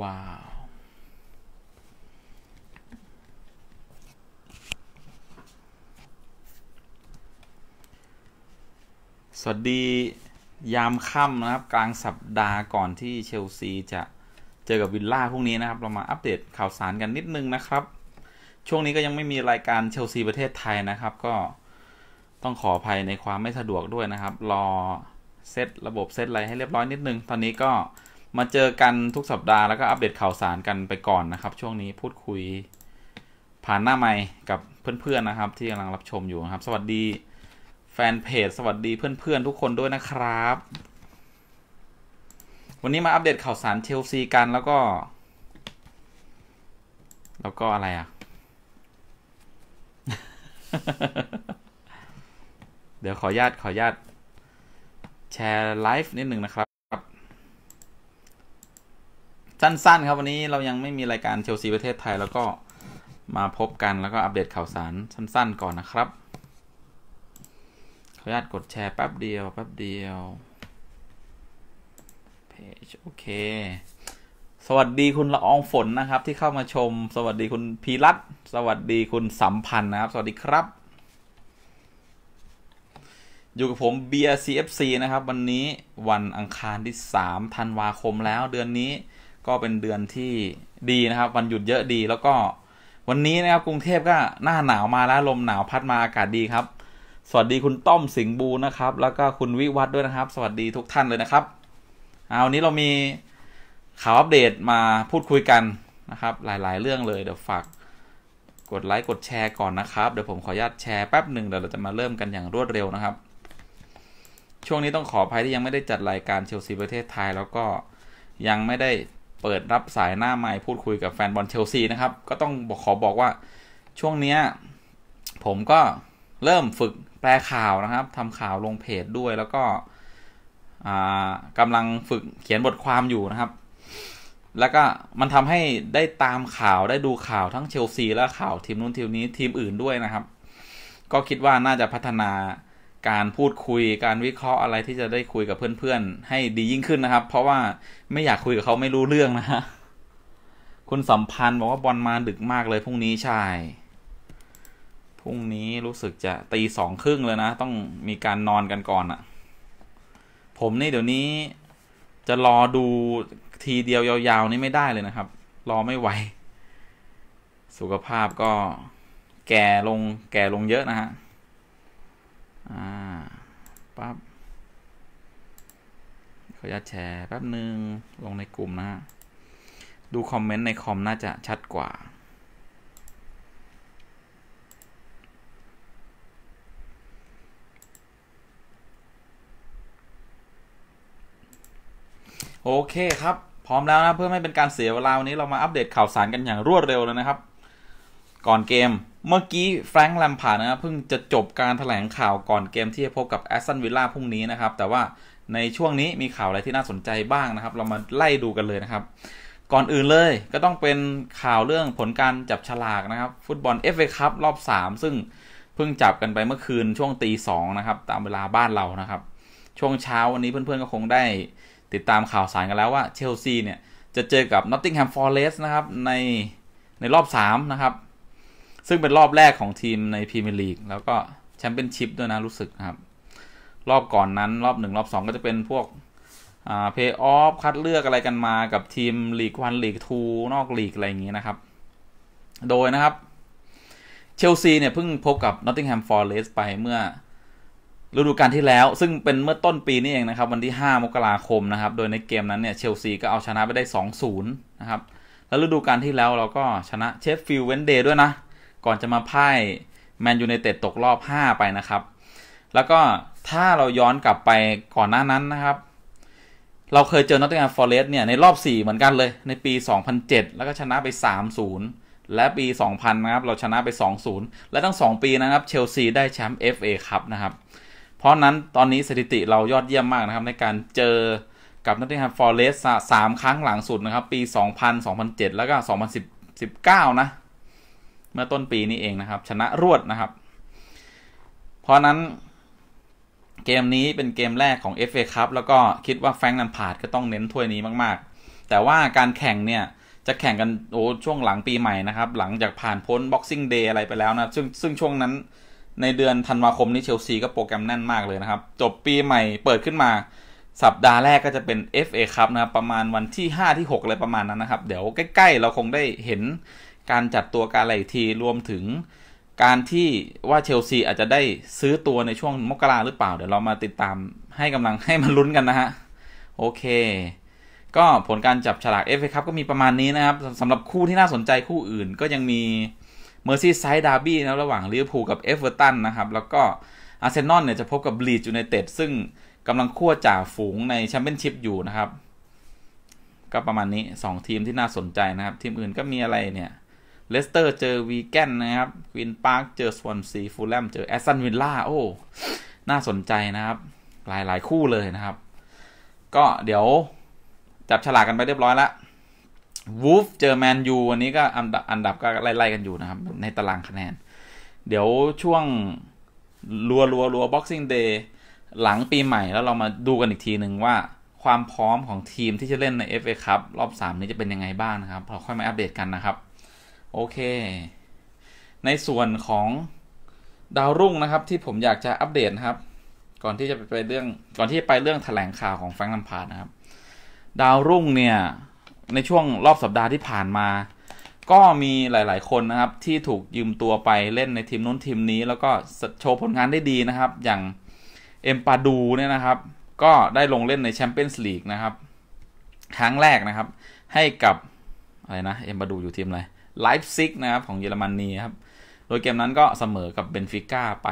ว้าว สวัสดียามค่ำนะครับกลางสัปดาห์ก่อนที่เชลซีจะเจอกับวิลล่าพรุ่งนี้นะครับ เรามาอัปเดตข่าวสารกันนิดนึงนะครับ ช่วงนี้ก็ยังไม่มีรายการเชลซีประเทศไทยนะครับก็ต้องขออภัยในความไม่สะดวกด้วยนะครับ รอเซตระบบเซตอะไรให้เรียบร้อยนิดนึงตอนนี้ก็มาเจอกัน ทุกสัปดาห์แล้วก็อัปเดตข่าวสารกันไปก่อนนะครับ ช่วงนี้พูดคุยผ่านหน้าไมค์กับเพื่อนๆนะครับ ที่กำลังรับชมอยู่ครับ สวัสดีแฟนเพจสวัสดีเพื่อน ๆ ทุกคนด้วยนะครับ วันนี้มาอัปเดตข่าวสารเชลซีกันแล้วก็ แล้วก็อะไรอ่ะเดี๋ยวขออนุญาตขออนุญาตแชร์ไลฟ์นิดหนึ่งนะครับสั้นๆ ครับวันนี้เรายังไม่มีรายการเชลซีประเทศไทยแล้วก็มาพบกันแล้วก็อัปเดตข่าวสารสั้นๆก่อนนะครับ ขออนุญาตกดแชร์แป๊บเดียวแป๊บเดียว เพจโอเค สวัสดีคุณละอองฝนนะครับ ที่เข้ามาชมสวัสดีคุณพีรัตสวัสดีคุณสัมพันธ์นะครับ สวัสดีครับ อยู่กับผม BRCFC นะครับ วันนี้วันอังคารที่3ธันวาคมแล้วเดือนนี้ก็เป็นเดือนที่ดีนะครับ วันหยุดเยอะดี แล้วก็วันนี้นะครับกรุงเทพก็หน้าหนาวมาแล้วลมหนาวพัดมา อากาศดีครับ สวัสดีคุณต้อมสิงห์บูนะครับ แล้วก็คุณวิวัฒด้วยนะครับ สวัสดีทุกท่านเลยนะครับ เอาวันนี้เรามีข่าว อัปเดตมาพูดคุยกันนะครับ หลาย ๆ เรื่องเลยเดี๋ยวฝากกดไลค์กดแชร์ก่อนนะครับเดี๋ยวผมขออนุญาตแชร์แป๊บหนึ่งเดี๋ยวเราจะมาเริ่มกันอย่างรวดเร็วนะครับ ช่วงนี้ต้องขออภัยที่ยังไม่ได้จัดรายการเชลซีประเทศไทย แล้วก็ยังไม่ได้เปิด รับสายหน้าไม้พูดคุยกับแฟนบอลเชลซี นะ ครับ ก็ต้อง ขอบอกว่าช่วงเนี้ยผมก็เริ่มฝึกแปล ข่าวนะครับทำข่าวลงเพจด้วย แล้วก็กำลังฝึกเขียนบทความอยู่นะครับ แล้วก็มันทำให้ได้ตามข่าวได้ดูข่าวทั้ง เชลซี และข่าวทีมนู้นทีมนี้ทีมอื่นด้วยนะครับ ก็คิดว่าน่าจะพัฒนาการ พูดคุยการวิเคราะห์อะไรที่จะได้คุยกับเพื่อนๆให้ดียิ่งขึ้นนะครับ เพราะว่าไม่อยากคุยกับเขาไม่รู้เรื่องนะฮะคุณสัมพันธ์บอกว่าบอลมา ดึกมากเลยพรุ่งนี้ใช่พรุ่งนี้รู้สึกจะตีสองครึ่งเลยนะ ต้องมีการนอนกันก่อนอะ่ะ ผมนี่เดี๋ยวนี้จะรอดูทีเดียวยาวๆนี่ไม่ได้เลยนะครับ รอไม่ไหวสุขภาพก็แก่ลงแก่ลงเยอะนะฮะอ่าปั๊บขออนุญาตแชร์แป๊บหนึ่งลงในกลุ่มนะฮะ ดูคอมเมนต์ในคอมน่าจะชัดกว่า โอเคครับ พร้อมแล้วนะเพื่อไม่เป็นการเสียเวลาวันนี้เรามาอัปเดตข่าวสารกันอย่างรวดเร็วเลยนะครับ ก่อนเกมเมื่อกี้แฟรงค์ลัมพาร์ดนะเพิ่งจะจบการถแถลงข่าวก่อนเกมที่จะพบกับแอสตันวิลล่าพรุ่งนี้นะครับ แต่ว่าในช่วงนี้มีข่าวอะไรที่น่าสนใจบ้างนะครับ เรามาไล่ดูกันเลยนะครับ ก่อนอื่นเลยก็ต้องเป็นข่าวเรื่องผลการจับฉลากนะครับ ฟุตบอล FA คัพรอบ 3 ซึ่งเพิ่งจับกันไปเมื่อคืนช่วงตีสองนะครับ ตามเวลาบ้านเรานะครับ ช่วงเช้าวันนี้เพื่อนๆก็คงได้ ติดตามข่าวสารกันแล้วว่าเชลซีเนี่ยจะเจอกับนอตติงแฮมฟอร์เรสต์นะครับในในรอบ3 นะครับซึ่งเป็นรอบแรกของทีมในพรีเมียร์ลีกแล้วก็แชมเปี้ยนชิพด้วยนะ รู้สึกครับ รอบก่อนนั้น รอบหนึ่งรอบสองก็จะเป็นพวกเพย์ออฟคัดเลือกอะไรกันมากับทีมลีกวันลีกทูนอกลีกอะไรอย่างนี้นะครับ โดยนะครับ เชลซีเนี่ยเพิ่งพบกับนอตติงแฮมฟอร์เรสไปเมื่อ ฤดูกาลที่แล้ว ซึ่งเป็นเมื่อต้นปีนี่เองนะครับ วันที่ 5 มกราคมนะครับ โดยในเกมนั้นเนี่ยเชลซีก็เอาชนะไปได้2-0นะครับ แล้วฤดูกาลที่แล้วเราก็ชนะเชฟฟิลด์เวนเดย์ด้วยนะก่อนจะมาพ่ายแมนยูในเต็ดตกรอบ 5 ไปนะครับ แล้วก็ถ้าเราย้อนกลับไปก่อนหน้านั้นนะครับ เราเคยเจอนอตติงแฮมฟอร์เรสต์เนี่ย ในรอบ 4 เหมือนกันเลย ในปี 2007 แล้วก็ชนะไป 3-0 และปี 2000 นะครับ เราชนะไป 2-0 และทั้ง 2 ปีนะครับเชลซีได้แชมป์ FA ครับนะครับ เพราะนั้นตอนนี้สถิติเรายอดเยี่ยมมากนะครับ ในการเจอกับนอตติงแฮมฟอร์เรสต์สามครั้งหลังสุดนะครับปี2000 2007แล้วก็ 2019นะเมื่อต้นปีนี้เองนะครับ ชนะรวดนะครับ เพราะนั้นเกมนี้เป็นเกมแรกของ FA Cup แล้วก็คิดว่าแฟงนันพาดก็ต้องเน้นถ้วยนี้มากๆ แต่ว่าการแข่งเนี่ย จะแข่งกันโอ้ช่วงหลังปีใหม่นะครับ หลังจากผ่านพ้น Boxing Day อะไรไปแล้วนะ ซึ่งซึ่งช่วงนั้นในเดือนธันวาคมนี้เชลซีก็โปรแกรมแน่นมากเลยนะครับ จบปีใหม่เปิดขึ้นมา สัปดาห์แรกก็จะเป็น FA ค u ันะครับประมาณวันที่5ที่6อะไรประมาณนั้นนะครับ เดี๋ยวใกล้ๆเราคงได้เห็นการจัดตัวการอะไรทีรวมถึงการที่ว่าเชลซีอาจจะได้ซื้อตัวในช่วงมกราหรือเปล่า เดี๋ยวเรามาติดตามให้กำลังให้มันลุ้นกันนะฮะโอเค ก็ผลการจับฉลากเอฟเอคับก็มีประมาณนี้นะครับสำหรับคู่ที่น่าสนใจคู่อื่นก็ยังมีเมอร์ซี่ไซด์ดาร์บี้นะ ระหว่างลิเวอร์พูลกับเอฟเวอร์ตันนะครับ แล้วก็อาร์เซนอลเนี่ยจะพบกับลีดยูไนเต็ดซึ่งกำลังคั่วจ่าฝูงในแชมเปี้ยนชิพอยู่นะครับ ก็ประมาณนี้ 2 ทีมที่น่าสนใจนะครับ ทีมอื่นก็มีอะไรเนี่ยเลสเตอร์เจอวีแกนนะครับควินพาร์คเจอสวอนซีฟูลแลมเจอแอสตันวิลล่าโอ้ น่าสนใจนะครับ หลายหลายคู่เลยนะครับ ก็เดี๋ยวจับฉลากกันไปเรียบร้อยแล้ววูฟเจอแมนยูวันนี้ก็อันดับอันดับก็ไล่ๆกันอยู่นะครับ ในตารางคะแนน เดี๋ยวช่วง รัวรัวรัวบ็อกซิ่งเดย์หลังปีใหม่แล้วเรามาดูกันอีกทีหนึ่งว่า ความพร้อมของทีมที่จะเล่นใน FA Cup รอบ 3 นี้จะเป็นยังไงบ้างนะครับเราค่อยมาอัปเดตกันนะครับโอเค ในส่วนของ ดาว รุ่ง นะครับ ที่ผมอยากจะอัปเดตครับ ก่อนที่จะไปเรื่องก่อนที่จะไปเรื่องแถลง ข่าวของแฟรงค์ลัมพารนะครับ ดาวรุ่ง เนี่ย ในช่วงรอบสัปดาห์ที่ผ่านมา ก็มีหลาย ๆ คนนะครับ ที่ถูกยืมตัวไปเล่นในทีมนู้นทีมนี้ แล้วก็โชว์ ผลงานได้ดีนะครับ อย่างเอ็มปาดูเนี่ยนะครับก็ได้ลงเล่นในแชมเปี้ยนส์ลีกนะครับครั้งแรกนะครับ ให้กับอะไรนะเอ็มปาดูอยู่ทีมอะไรไลฟ์ซิกนะครับของ เยอรมนนีครับ โดยเกมนั้นก็เสมอกับเบนฟิก้าไป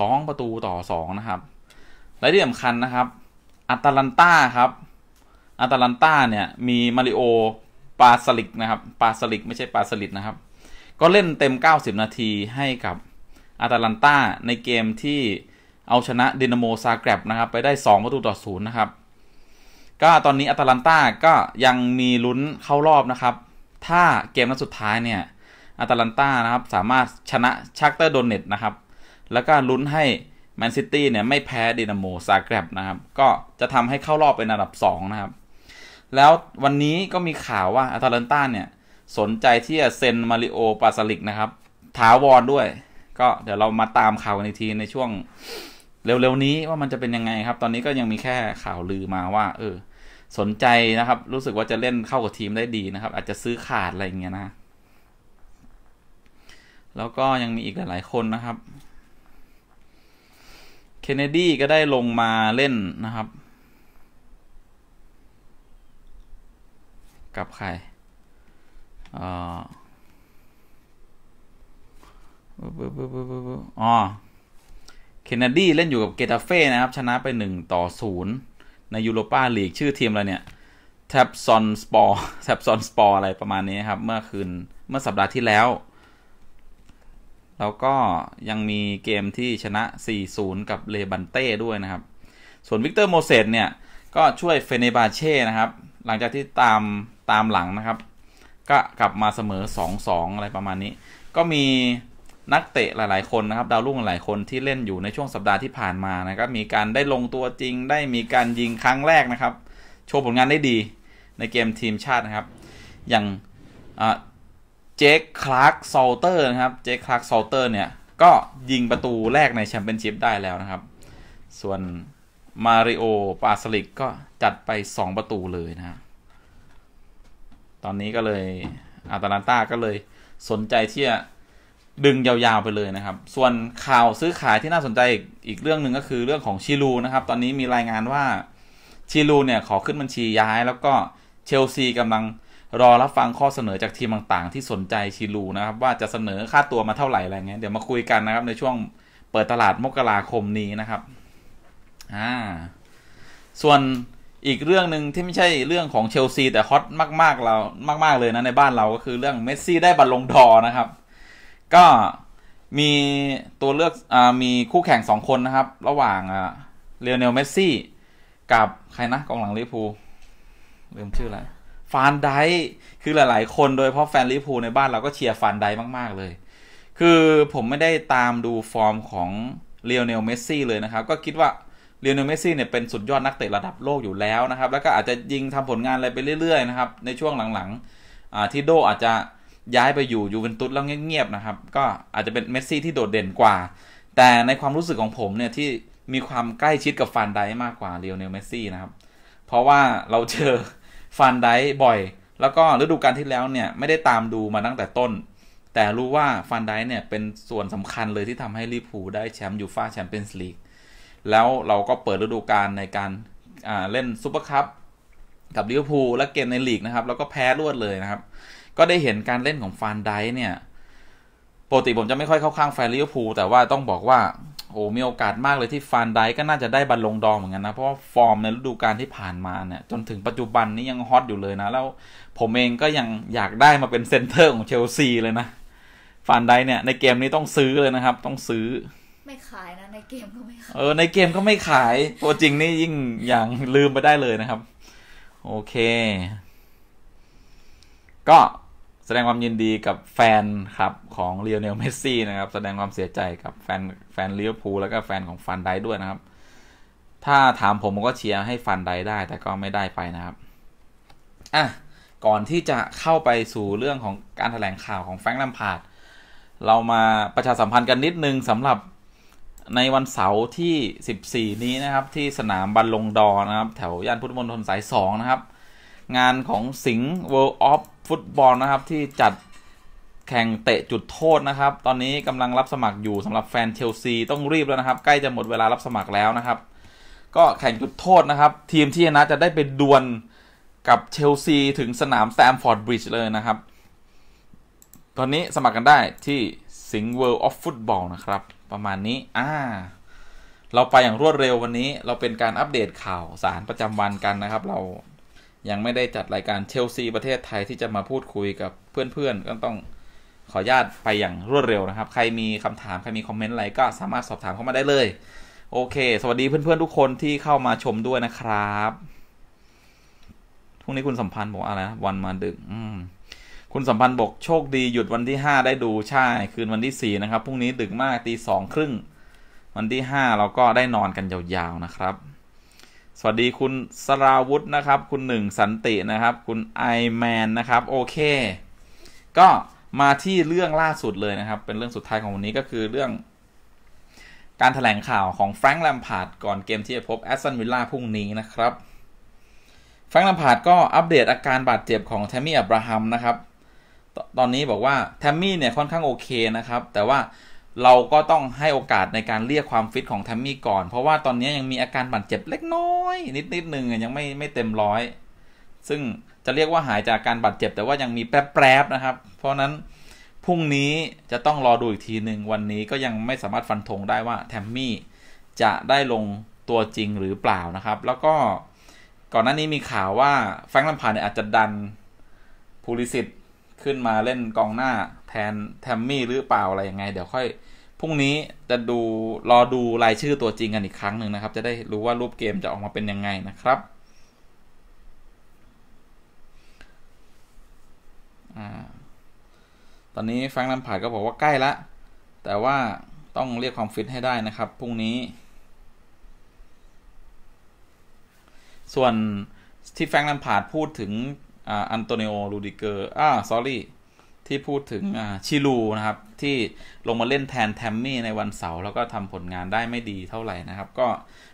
2 ประตูต่อ2นะครับ และที่สำคัญนะครับ อัตแลนตาครับอัตแลนตาเนี่ย มีมาริโอ ปาสลิก นะครับ ปาสลิก ไม่ใช่ ปาสลิดนะครับ ก็เล่นเต็ม 90 นาทีให้กับอัตแลนตาในเกมที่เอาชนะดินาโมซาแกรบนะครับ ไปได้2ประตูต่อ0นะครับ ก็ตอนนี้อัตแลนตาก็ยังมีลุ้นเข้ารอบนะครับถ้าเกมนัดสุดท้ายเนี่ยอตาลันตานะครับสามารถชนะชักเตอร์โดนเน็ตนะครับแล้วก็ลุ้นให้แมนซิตี้เนี่ยไม่แพ้ดินาโมซาแกรบนะครับ ก็จะทำให้เข้ารอบเป็นอันดับ 2 นะครับ แล้ววันนี้ก็มีข่าวว่าอตาลันตาเนี่ย สนใจที่จะเซ็นมาริโอ ปาสลิก นะครับ ถาวรด้วย ก็เดี๋ยวเรามาตามข่าวกันอีกทีในช่วงเร็วๆนี้ว่ามันจะเป็นยังไงครับ ตอนนี้ก็ยังมีแค่ข่าวลือมาว่า เออสนใจนะครับ รู้สึกว่าจะเล่นเข้ากับทีมได้ดีนะครับ อาจจะซื้อขาดอะไรอย่างเงี้ยนะ แล้วก็ยังมีอีกหลายๆคนนะครับ เคนเนดีก็ได้ลงมาเล่นนะครับ กับใครอ๋อเคนเนดีเล่นอยู่กับเกตาเฟ่นะครับ ชนะไปหนึ่งต่อศูนย์ในยูโรปาลีก ชื่อทีมอะไรเนี่ย แท็บซอนสปอร์แท็บซอน สปอร์อะไรประมาณนี้ ครับ เมื่อคืนเมื่อสัปดาห์ที่แล้ว แล้วก็ยังมีเกมที่ชนะ 4-0 กับ เลบันเต้ด้วยนะครับ ส่วน วิกเตอร์ โมเสสเนี่ย ก็ช่วย เฟเนบาเช่นะครับ หลังจากที่ตามตามหลังนะครับ ก็กลับมาเสมอ 2-2 อะไรประมาณนี้ ก็มีนักเตะหลาย ๆ คนนะครับดาวรุ่งหลายคนที่เล่นอยู่ในช่วงสัปดาห์ที่ผ่านมานะครับมีการได้ลงตัวจริงได้มีการยิงครั้งแรกนะครับ โชว์ผลงานได้ดีในเกมทีมชาตินะครับ อย่างเจคคลาร์กซอลเตอร์นะครับเจคคลาร์กซอลเตอร์เนี่ยก็ยิงประตูแรกในแชมเปี้ยนชิพได้แล้วนะครับ ส่วนมาริโอปาสลิกก็จัดไป 2 ประตูเลยนะตอนนี้ก็เลยอาตาลันตาก็เลยสนใจที่จะดึงยาวๆไปเลยนะครับ ส่วนข่าวซื้อขายที่น่าสนใจอีกเรื่องหนึ่งก็คือเรื่องของชิลูนะครับ ตอนนี้มีรายงานว่าชิลูเนี่ยขอขึ้นบัญชีย้ายแล้วก็เชลซีกำลังรอรับฟังข้อเสนอจากทีมต่าง ๆ ที่สนใจชิลูนะครับว่าจะเสนอค่าตัวมาเท่าไหร่ อะไรเงี้ย เดี๋ยวมาคุยกันนะครับในช่วงเปิดตลาดมกราคมนี้นะครับ อ่า ส่วนอีกเรื่องหนึ่งที่ไม่ใช่เรื่องของเชลซีแต่ฮอตมากๆเรา มากๆเลยนะในบ้านเราก็คือเรื่องเมสซี่ได้บัลลงดอนะครับก็มีตัวเลือกอมีคู่แข่งสองคนนะครับ ระหว่างเรียลเนลเมสซี่กับใครนะกองหลังลิพูลืมชื่ออะไรฟานได คือหลายๆ คนโดยเพราะแฟนลิพูในบ้านเราก็เชียร์ฟานไดมากๆ เลย คือผมไม่ได้ตามดูฟอร์มของเรียวเนลเมสซี่เลยนะครับ ก็คิดว่าเรียวเนลเมสซี่เนี่ยเป็นสุดยอดนักเตะระดับโลกอยู่แล้วนะครับ แล้วก็อาจจะยิงทำผลงานอะไรไปเรื่อยๆ นะครับในช่วงหลังๆทิโดอาจจะย้ายไปอยู่ยูเวนตุสแล้วเงียบๆนะครับ ก็อาจจะเป็นเมสซี่ที่โดดเด่นกว่า แต่ในความรู้สึกของผมเนี่ยที่มีความใกล้ชิดกับฟานไดมากกว่าเรียวเนลเมสซี่นะครับ เพราะว่าเราเจอฟานไดบ่อย แล้วก็ฤดูกาลที่แล้วเนี่ยไม่ได้ตามดูมาตั้งแต่ต้น แต่รู้ว่าฟานไดเนี่ยเป็นส่วนสำคัญเลยที่ทำให้ลิเวอร์พูลได้แชมป์ยูฟ่าแชมเปี้ยนส์ลีกแล้วเราก็เปิดฤดูกาลในการเล่นซูเปอร์คัพกับลิเวอร์พูลและเกมในลีกนะครับแล้วก็แพ้รวดเลยนะครับก็ได้เห็นการเล่นของฟานไดเนี่ยปกติผมจะไม่ค่อยเข้าข้างแฟนลิเวอร์พูลแต่ว่าต้องบอกว่า โอ้มีโอกาสมากเลยที่ฟานไดก็น่าจะได้บอลลงดองเหมือนกันนะ เพราะาฟอร์มในฤดูกาลที่ผ่านมาเนี่ย จนถึงปัจจุบันนี้ยังฮอตอยู่เลยนะ แล้วผมเองก็ยังอยากได้มาเป็นเซนเตอร์ของเชลซี เลยนะ ฟานไดเนี่ยในเกมนี้ต้องซื้อเลยนะครับ ต้องซื้อ ไม่ขายนะ ในเกมก็ไม่ขาย เออ ในเกมก็ไม่ขาย ตัวจริงนี่ยิ่งอย่างลืมไปได้เลยนะครับ โอเคก็แสดงความยินดีกับแฟนครับ ของเลียลเนลเมสซี่นะครับ แสดงความเสียใจกับแฟนแฟนลิเวอร์พูลแล้วก็แฟนของฟันไดด้วยนะครับ ถ้าถามผมผมก็เชียร์ให้ฟันไดได้ แต่ก็ไม่ได้ไปนะครับ อ่ะ ก่อนที่จะเข้าไปสู่เรื่องของการถแถลงข่าวของแฟรงค์ลัมพาร์ดเรามาประชาสัมพันธ์กันนิดนึงสำหรับในวันเสาร์ที่ 14 นี้นะครับ ที่สนามบัลลงดอนะครับ แถวย่านพุทธมณฑลสาย2นะครับงานของสิงห์ World of Football นะครับ ที่จัดแข่งเตะจุดโทษนะครับ ตอนนี้กำลังรับสมัครอยู่สำหรับ แฟนเชลซี ต้องรีบแล้วนะครับ ใกล้จะหมดเวลารับสมัครแล้วนะครับ ก็แข่งจุดโทษนะครับ ทีมที่ชนะจะได้ไปดวลกับ เชลซี ถึงสนามแซมฟอร์ดบริดจ์เลยนะครับ ตอนนี้สมัครกันได้ที่สิงห์ World of f o o t b a l นะครับ ประมาณนี้อ่าเราไปอย่างรวดเร็ววันนี้เราเป็นการอัปเดตข่าวสารประจำวันกันนะครับเรายังไม่ได้จัดรายการเชลซีประเทศไทยที่จะมาพูดคุยกับเพื่อนๆ ก็ต้องขออนุญาตไปอย่างรวดเร็วนะครับ ใครมีคำถามใครมีคอมเมนต์อะไรก็สามารถสอบถามเข้ามาได้เลย โอเค สวัสดีเพื่อนๆทุกคนที่เข้ามาชมด้วยนะครับพรุ่งนี้คุณสัมพันธ์บอกอะไรนะวันมาดึกคุณสัมพันธ์บอกโชคดีหยุดวันที่ห้าได้ดูใช่ คืนวันที่สี่นะครับพรุ่งนี้ดึกมากตีสองครึ่งวันที่ห้าเราก็ได้นอนกันยาวๆนะครับสวัสดีคุณสราวุธนะครับ คุณหนึ่งสันตินะครับ คุณไอแมนนะครับ โอเค ก็มาที่เรื่องล่าสุดเลยนะครับ เป็นเรื่องสุดท้ายของวันนี้ก็คือเรื่องการถแถลงข่าวของแฟรงค์ลัมพาร์ดก่อนเกมที่จะพบแอสตันวิลล่าพรุ่งนี้นะครับ แฟรงค์ลัมพาร์ดก็อัปเดตอาการบาดเจ็บของแทมมี่อับราฮัมนะครับ ตอนนี้บอกว่าแทมมี่เนี่ยค่อนข้างโอเคนะครับ แต่ว่าเราก็ต้องให้โอกาสในการเรียกความฟิตของแทมมี่ก่อน เพราะว่าตอนนี้ยังมี อาการบาดเจ็บเล็กน้อย นิดนิดหนึ่งยัง ไม่ ไม่เต็มร้อย ซึ่งจะเรียกว่าหายจากการบาดเจ็บ แต่ว่ายังมีแป๊บๆนะครับ เพราะนั้นพรุ่งนี้จะต้องรอดูอีกทีหนึ่งวันนี้ก็ยังไม่สามารถฟันธงได้ว่าแทมมี่จะได้ลงตัวจริงหรือเปล่านะครับแล้วก็ก่อนหน้านี้มีข่าวว่าแฟงลัมพาเนี่ยอาจจะดันภูริสิตขึ้นมาเล่นกองหน้าแทนแทมมี่หรือเปล่าอะไร ยังไง เดี๋ยว ค่อย พรุ่งนี้จะดู รอ ดูรายชื่อตัวจริงกันอีกครั้งหนึ่งนะครับ จะได้รู้ว่ารูปเกมจะออกมาเป็นยังไงนะครับ ตอนนี้แฟงลัมผาดก็บอกว่าใกล้ละแต่ว่าต้องเรียก ความ ฟิต ให้ได้นะครับ พรุ่งนี้ ส่วนที่แฟงลันผาดพูดถึงอันโตเนโอลูดิเกอร์อ่าสอรี่ที่พูดถึงชิลูนะครับ ที่ลงมาเล่นแทนแทมมี่ในวันเสาร์แล้วก็ทำผลงานได้ไม่ดีเท่าไหร่นะครับ ก็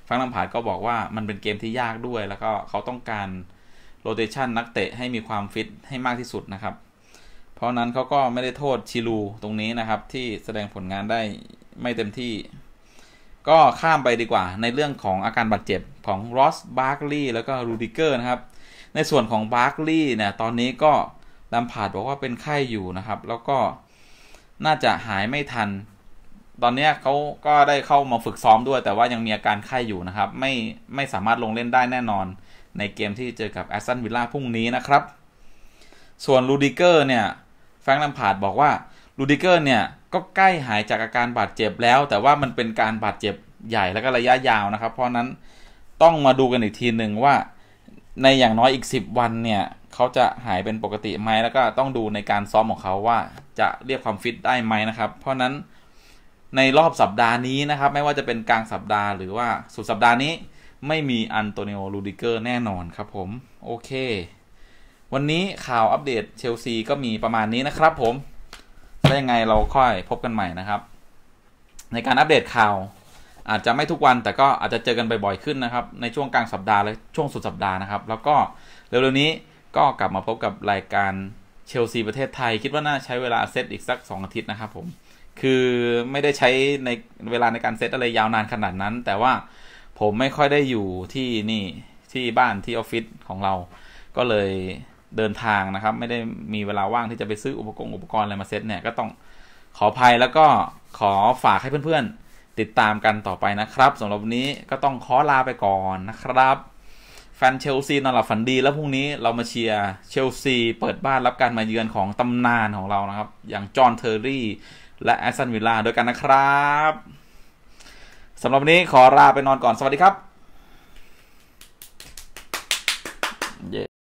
ฟังลำงผาดก็บอกว่ามันเป็นเกมที่ยากด้วย แล้วก็เขาต้องการโรเตชันนัก เตะให้มีความ ฟิต ให้มากที่สุดนะครับ เพราะนั้นเขาก็ไม่ได้โทษ ชิลูตรงนี้นะครับที่แสดงผลงานได้ไม่เต็มที่ ก็ข้ามไปดีกว่า ในเรื่องของอาการบาดเจ็บของรอสบาร์กลีย์แล้วก็รูดิเกอร์นะครับในส่วนของบาร์กลีย์เนี่ยตอนนี้ก็ลำผาดบอกว่าเป็น ไข้ อยู่นะครับ แล้วก็น่าจะหายไม่ทัน ตอนนี้เขาก็ได้เข้ามาฝึกซ้อมด้วย แต่ว่ายังมี อาการ ไข้ อยู่นะครับ ไม่ ไม่สามารถลงเล่นได้แน่นอนในเกมที่เจอกับแอสตันวิลล่าพรุ่งนี้นะครับ ส่วนลูดิเกอร์เนี่ย แฟรงค์ลำผาด บอกว่าลูดิเกอร์เนี่ย ก็ใกล้หายจากอาการบาดเจ็บแล้ว แต่ว่ามันเป็นการบาดเจ็บใหญ่และก็ระยะยาวนะครับ เพราะนั้นต้องมาดูกันอีกทีหนึ่งว่าในอย่างน้อยอีก 10 วันเนี่ยเขาจะหายเป็นปกติไหมแล้วก็ต้องดูในการซ้อมของเขาว่าจะเรียกความฟิตได้ไหมนะครับ เพราะนั้นในรอบสัปดาห์นี้นะครับไม่ว่าจะเป็นกลางสัปดาห์หรือว่าสุดสัปดาห์นี้ไม่มีอันโตนิโอลูดิเกอร์แน่นอนครับผม โอเค วันนี้ข่าวอัปเดตเชลซีก็มีประมาณนี้นะครับ ผมแล้วยังไงเราค่อยพบกันใหม่นะครับ ในการอัปเดตข่าวอาจจะไม่ทุกวันแต่ก็อาจจะเจอกันบ่อยๆขึ้นนะครับ ในช่วงกลางสัปดาห์และช่วง สุดสัปดาห์นะครับ แล้วก็เร็วๆนี้ก็กลับมาพบกับรายการเชลซีประเทศไทยคิดว่าน่าใช้เวลาเซตอีกสัก2อาทิตย์นะครับ ผม คือไม่ได้ใช้ในเวลาในการเซตอะไรยาวนานขนาดนั้น แต่ว่าผมไม่ค่อยได้อยู่ที่นี่ที่บ้านที่ออฟฟิศของเรา ก็เลยเดินทางนะครับ ไม่ได้มีเวลาว่างที่จะไปซื้ออุปกรณ์อุปกรณ์อะไรมาเซตเนี่ยก็ต้องขออภัยแล้วก็ขอฝากให้เพื่อนติดตามกันต่อไปนะครับสำหรับวันนี้ก็ต้องขอลาไปก่อนนะครับ แฟนเชลซีนอนหลับฝันดีแล้วพรุ่งนี้เรามาเชียร์เชลซีเปิดบ้านรับการมาเยือนของตำนานของเรานะครับ อย่างจอห์นเทอร์รี่และแอสตันวิลล่าด้วยกันนะครับสำหรับวันนี้ขอลาไปนอนก่อนสวัสดีครับ